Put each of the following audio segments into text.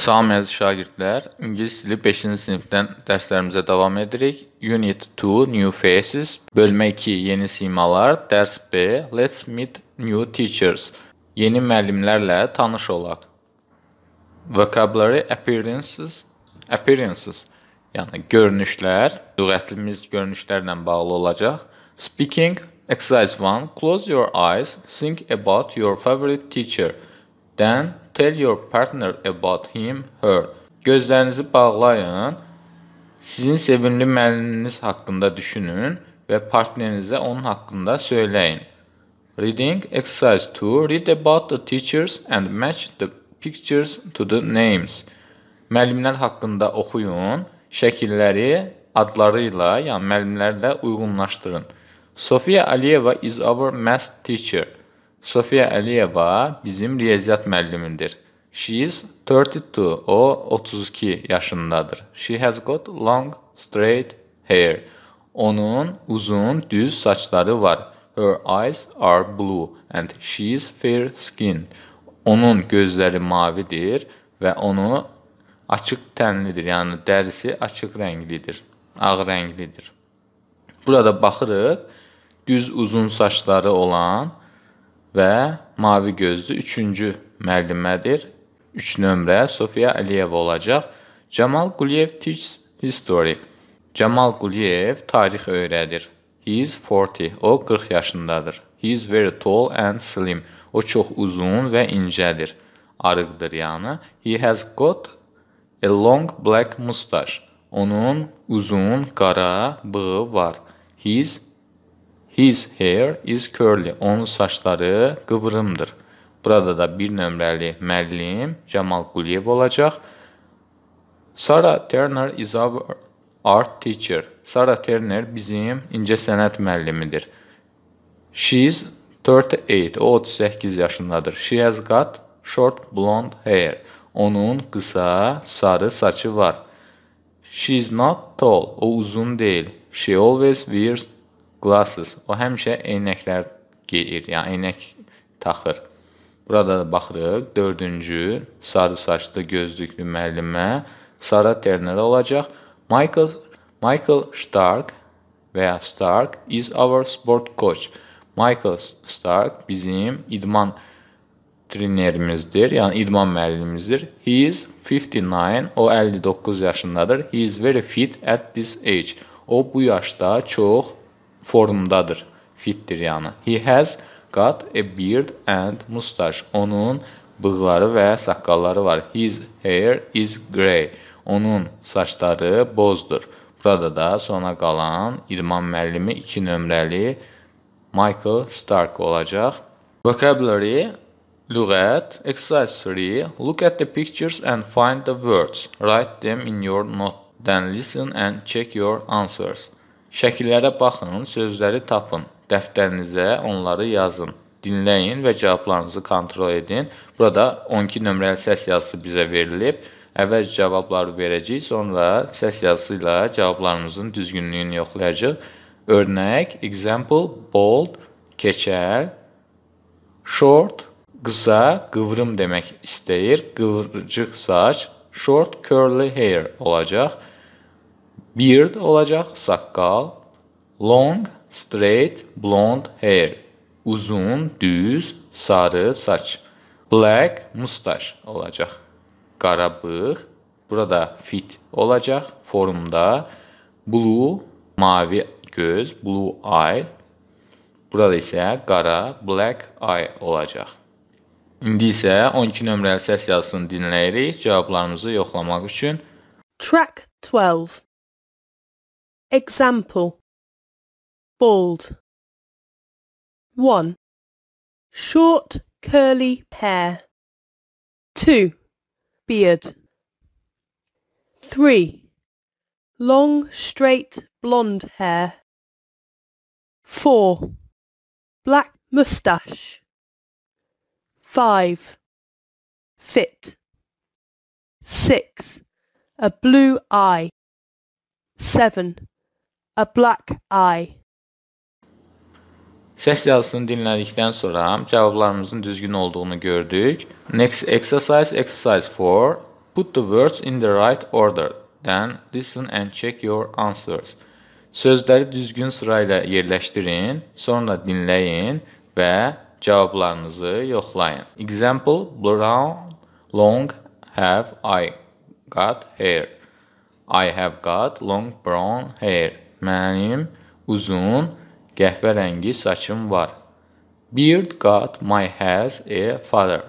Salam əziz şagirdlər, İngilis dili 5-ci sinifdən dərslərimizə davam edirik. Unit 2 New Faces, bölmə 2 Yeni simalar, dərs B Let's meet new teachers. Yeni müəllimlərlə tanış olaq. Vocabulary appearances, appearances. Yəni görünüşlər, lüğətimiz görünüşlərlə bağlı olacaq. Speaking exercise 1. Close your eyes, think about your favorite teacher. Then tell your partner about him, her. Gözlərinizi bağlayın. Sizin sevimli müəlliminiz haqqında düşünün və partnerinizə onun haqqında söyləyin. Reading exercise 2. Read about the teachers and match the pictures to the names. Müəllimlər haqqında oxuyun, şəkilləri adları ilə, yəni müəllimlərlə uyğunlaşdırın. Sofia Aliyeva is our math teacher. Sofiya Əliyeva bizim riyaziyyat müəllimimdir. She is 32. O 32 yaşındadır. She has got long straight hair. Onun uzun düz saçları var. Her eyes are blue and she is fair skin. Onun gözləri mavidir və onu açıq tənlidir. Yəni dərisi açıq rənglidir. Ağ rənglidir. Burada baxırıq düz uzun saçları olan və mavi gözlü üçüncü müəllimədir. 3 nömrə Sofiya Əliyeva olacaq. Cəmal Quliyev teaches history. Cəmal Quliyev tarix öyrədir. He is 40. O 40 yaşındadır. He is very tall and slim. O çox uzun və incədir. Arıqdır yəni. He has got a long black mustache. Onun uzun qara bığı var. He is His hair is curly. Onun saçları qıvrımdır. Burada da bir nömrəli müəllim Cəmal Quliyev olacaq. Sara Turner is our art teacher. Sara Turner bizim incəsənət müəllimidir. She is 38. O 38 yaşındadır. She has got short blonde hair. Onun qısa sarı saçı var. She is not tall. O uzun deyil. She always wears glasses. O həmişə eynəklər geyir, yəni eynək taxır. Burada da baxırıq, 4-cü sarı saçlı gözlüklü müəllimə Sara Turner olacaq. Michael Michael Stark və ya Stark is our sport coach. Michael Stark bizim idman trenerimizdir, yəni idman müəllimimizdir. He is 59, o 59 yaşındadır. He is very fit at this age. O bu yaşda çox formdadır. Fitdir yəni. He has got a beard and mustache. Onun bığları və saqqalları var. His hair is grey. Onun saçları bozdur. Burada da sona qalan idman müəllimi 2 nömrəli Michael Stark olacaq. Vocabulary Lüğət, exercise 3. Look at the pictures and find the words. Write them in your note. Then listen and check your answers. Şəkillərə baxın, sözləri tapın. Dəftərinizə onları yazın. Dinləyin və cavablarınızı kontrol edin. Burada 12 nömrəli səs yazısı bizə verilib. Əvvəl cavabları verəcəyik, sonra səs yazısı ilə cavablarımızın düzgünlüyünü yoxlayacağıq. Örnək, example, bold, keçəl, short, qısa, qıvrım demək istəyir. Qıvrıcıq saç, short curly hair olacaq. Beard olacaq, saqqal. Long, straight, blond hair. Uzun, düz, sarı saç. Black, mustaş olacaq. Qara bığ. Burada fit olacaq formda. Blue, mavi göz, blue eye. Burada isə qara, black eye olacaq. İndi isə 12 nömrəli səs yazısını dinləyirik cavablarımızı yoxlamaq üçün. Track 12 Example Bald 1. Short curly hair 2. Beard 3. Long straight blonde hair 4. Black moustache 5. Fit 6. A blue eye 7. A black eye. Səs yazısını dinlədikdən sonra cavablarımızın düzgün olduğunu gördük. Next exercise, exercise 4. Put the words in the right order. Then listen and check your answers. Sözləri düzgün sırayla yerləşdirin, sonra dinləyin və cavablarınızı yoxlayın. Example: Brown, long, have I got hair? I have got long brown hair. Mənim uzun qəhvə rəngi saçım var. Beard cut my has a father.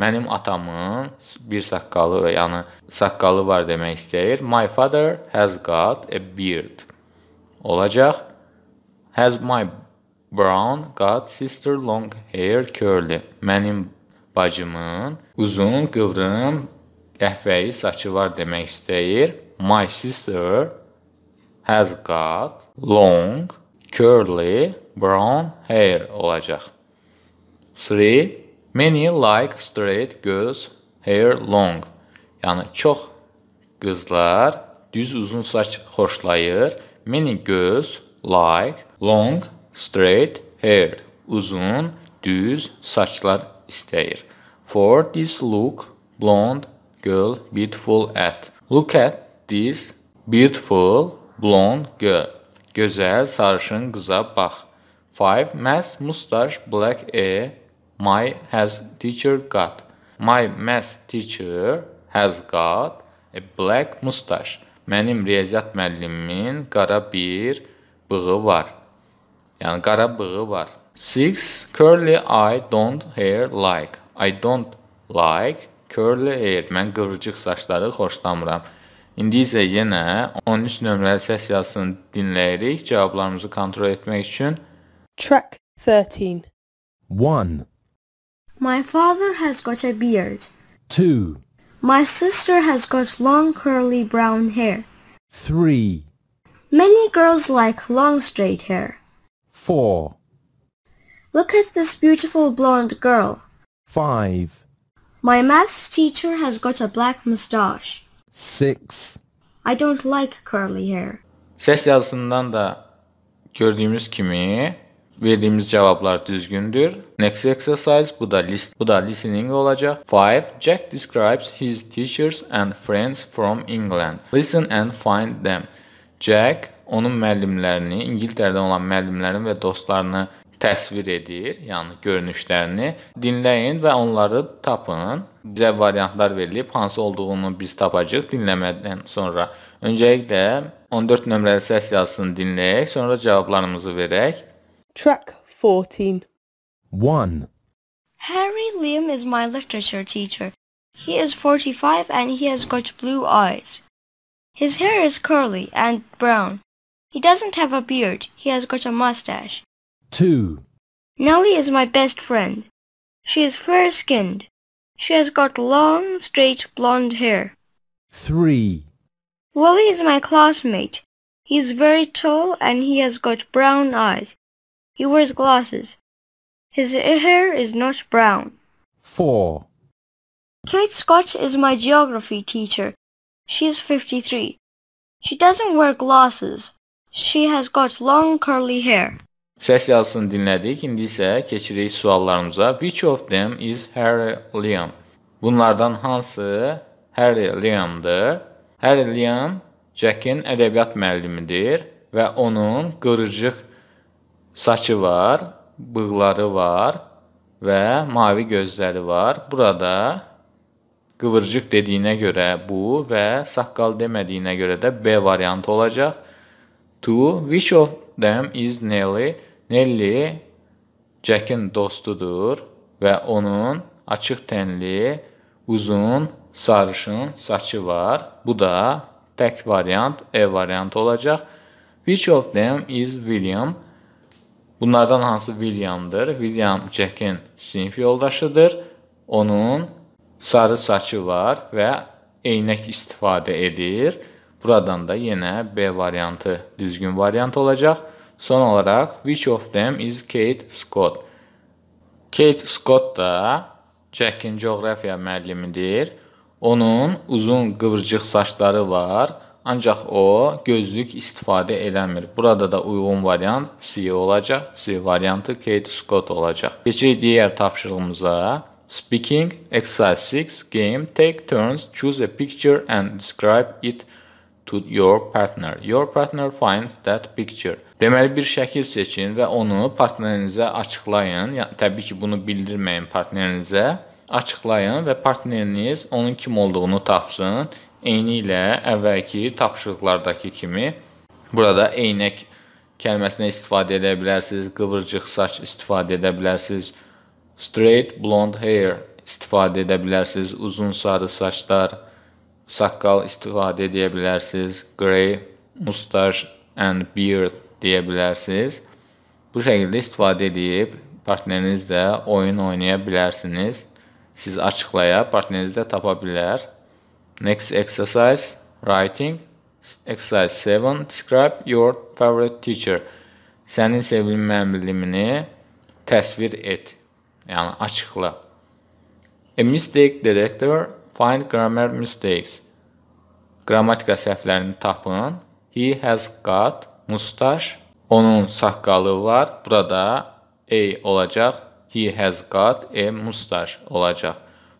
Mənim atamın bir saqqalı, yəni saqqalı var demək istəyir. My father has got a beard. Olacaq has my brown got sister long hair curly. Mənim bacımın uzun, qıvrım qəhvəyi saçı var demək istəyir. My sister has got long curly brown hair olacaq. 3. Many like straight girls hair long. Yəni çox qızlar düz uzun saç xoşlayır. Many girls like long straight hair. Uzun, düz saçlar istəyir. For this look blonde girl beautiful at. Look at this beautiful blond, göl. Gözəl sarışın qıza bax. 5. Məhz mustache black a my has teacher got. My math teacher has got a black mustache. Mənim riyaziyyat müəllimimin qara bir bığı var. Yəni qara bığı var. 6. Curly I don't hair like. I don't like curly hair. Mən qıvrıcıq saçları xoşlamıram. İndi isə yenə 13 nömrəli sessiyasını dinləyirik cavablarımızı kontrol etmək üçün. Track 13. 1. My father has got a beard. 2. My sister has got long curly brown hair. 3. Many girls like long straight hair. 4. Look at this beautiful blonde girl. 5. My maths teacher has got a black mustache. six. I don't like curly hair. Səs yazısından da gördüyümüz kimi verdiyimiz cavablar düzgündür. Next exercise bu da list bu da listening olacaq. 5. Jack describes his teachers and friends from England. Listen and find them. Jack onun müəllimlərini, İngiltərədən olan müəllimlərini və dostlarını təsvir edir, yəni görünüşlərini. Dinləyin və onları tapın. Bizə variantlar verilib, hansı olduğunu biz tapacağıq dinləmədən sonra. Öncəliklə 14 nömrəli səs yazısını dinləyək, sonra cavablarımızı verək. Track 14. 1. Harry Liam is my literature teacher. He is 45 and he has got blue eyes. His hair is curly and brown. He doesn't have a beard. He has got a mustache. 2. Nellie is my best friend. She is fair-skinned. She has got long, straight blonde hair. 3. Willie is my classmate. He is very tall and he has got brown eyes. He wears glasses. His hair is not brown. 4. Kate Scott is my geography teacher. She is 53. She doesn't wear glasses. She has got long curly hair. Səs yazısını dinlədik. İndi isə keçirik suallarımıza. Which of them is Harry Liam? Bunlardan hansı Harry Liam'dır? Harry Liam Jack'in ədəbiyyat müəllimidir və onun qırıcıq saçı var, bığları var və mavi gözləri var. Burada qıvırcıq dediyinə görə bu və saqqal demədiyinə görə də B variantı olacaq. To which of them is Nelly? Nelli Cəkin dostudur və onun açıq tənli, uzun, sarışın saçı var. Bu da tək variant E variantı olacaq. Which of them is William? Bunlardan hansı Williamdır? William Jack'in sinif yoldaşıdır. Onun sarı saçı var və eynək istifadə edir. Buradan da yenə B variantı düzgün variant olacaq. Son olaraq which of them is Kate Scott? Kate Scott da Jackin coğrafiya müəllimidir. Onun uzun qıvrıcıq saçları var, ancaq o gözlük istifadə eləmir. Burada da uyğun variant C olacaq. C variantı Kate Scott olacaq. Keçirik digər tapşırığımıza. Speaking exercise 6 game take turns choose a picture and describe it to your partner. Your partner finds that picture. Deməli bir şəkil seçin və onu partnerinizə açıqlayın. Ya, təbii ki, bunu bildirməyin partnerinizə. Açıqlayın və partneriniz onun kim olduğunu tapsın. Eyni ilə əvvəlki tapşırıqlardakı kimi burada eynək kəlməsinə istifadə edə bilərsiniz. Qıvırcıq saç istifadə edə bilərsiniz. Straight blonde hair istifadə edə bilərsiniz. Uzun sarı saçlar saqqal istifadə edə bilərsiniz. Grey, mustache and beard deyə bilərsiniz. Bu şəkildə istifadə edib partnerinizlə oyun oynaya bilərsiniz. Siz açıqlaya, partneriniz də tapa bilər. Next exercise writing exercise 7 describe your favorite teacher. Sənin sevimli müəllimini təsvir et. Yəni açıqla. A mistake detector Find grammar mistakes. Qrammatika səhvlərini tapın. He has got mustache. Onun saqqalı var. Burada a olacaq. He has got a mustache olacaq.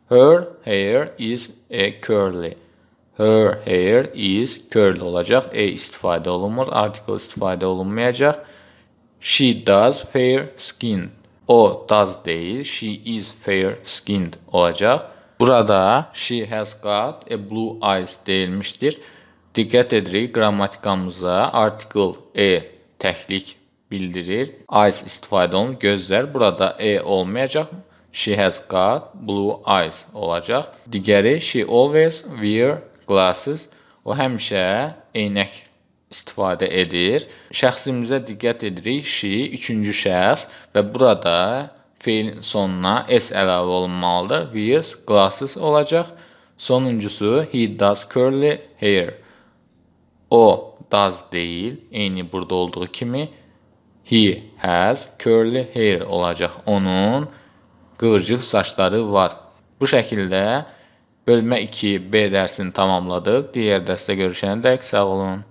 Her hair is a curly. Her hair is curly olacaq. A istifadə olunmur. Artikel istifadə olunmayacaq. She does fair skin. O does deyil. She is fair skinned olacaq. Burada she has got a blue eyes deyilmişdir. Diqqət edirik qrammatikamıza article e təklik bildirir. Eyes istifadə olunur. Gözlər burada e olmayacaq. She has got blue eyes olacaq. Digəri she always wear glasses. O həmişə eynək istifadə edir. Şəxsimizə diqqət edirik. She üçüncü şəxs və burada feilin sonuna s əlavə olunmalıdır. Wears glasses olacaq. Sonuncusu he does curly hair. O does deyil, eyni burada olduğu kimi he has curly hair olacaq. Onun qıvrıcıq saçları var. Bu şəkildə bölmə 2 B dərsini tamamladıq. Digər dərsdə görüşənədək sağ olun.